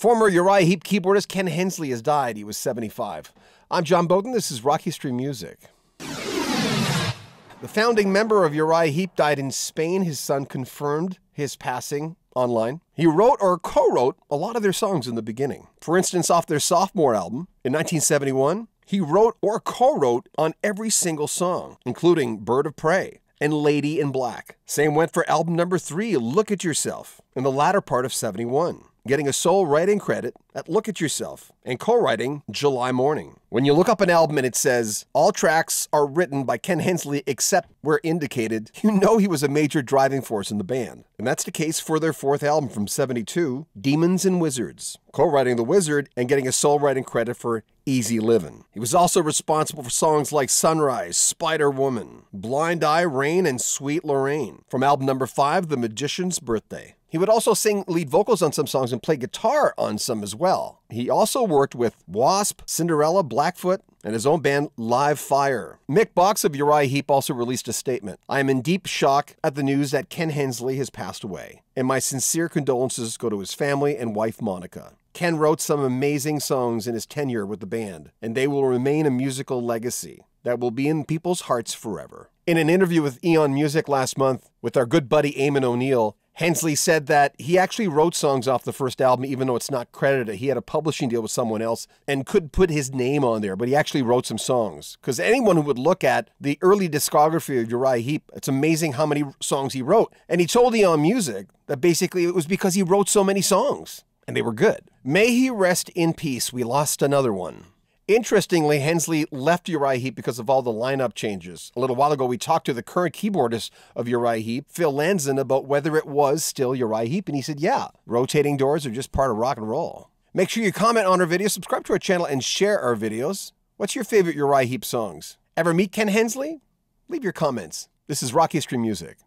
Former Uriah Heep keyboardist Ken Hensley has died. He was 75. I'm John Bowden. This is Rock History Music. The founding member of Uriah Heep died in Spain. His son confirmed his passing online. He wrote or co wrote a lot of their songs in the beginning. For instance, off their sophomore album in 1971, he wrote or co wrote on every single song, including Bird of Prey and Lady in Black. Same went for album number three, Look at Yourself, in the latter part of 71 getting a sole writing credit at Look at Yourself and co writing July Morning. When you look up an album and it says, all tracks are written by Ken Hensley except where indicated, you know he was a major driving force in the band. And that's the case for their fourth album from 72, Demons and Wizards, co writing The Wizard and getting a sole writing credit for Easy Livin'. He was also responsible for songs like Sunrise, Spider Woman, Blind Eye, Rain, and Sweet Lorraine from album number five, The Magician's Birthday. He would also sing lead vocals on some songs and play guitar on some as well. He also worked with Wasp, Cinderella, Blackfoot, and his own band Live Fire. Mick Box of Uriah Heep also released a statement. I am in deep shock at the news that Ken Hensley has passed away, and my sincere condolences go to his family and wife Monica. Ken wrote some amazing songs in his tenure with the band, and they will remain a musical legacy that will be in people's hearts forever. In an interview with Eon Music last month with our good buddy Eamon O'Neill, Hensley said that he actually wrote songs off the first album, even though it's not credited. He had a publishing deal with someone else and could put his name on there, but he actually wrote some songs. Because anyone who would look at the early discography of Uriah Heep, it's amazing how many songs he wrote. And he told Eon Music that basically it was because he wrote so many songs and they were good. May he rest in peace. We lost another one. Interestingly, Hensley left Uriah Heep because of all the lineup changes. A little while ago, we talked to the current keyboardist of Uriah Heep, Phil Lanzen, about whether it was still Uriah Heep, and he said, yeah, rotating doors are just part of rock and roll. Make sure you comment on our video, subscribe to our channel, and share our videos. What's your favorite Uriah Heep songs? Ever meet Ken Hensley? Leave your comments. This is Rock History Music.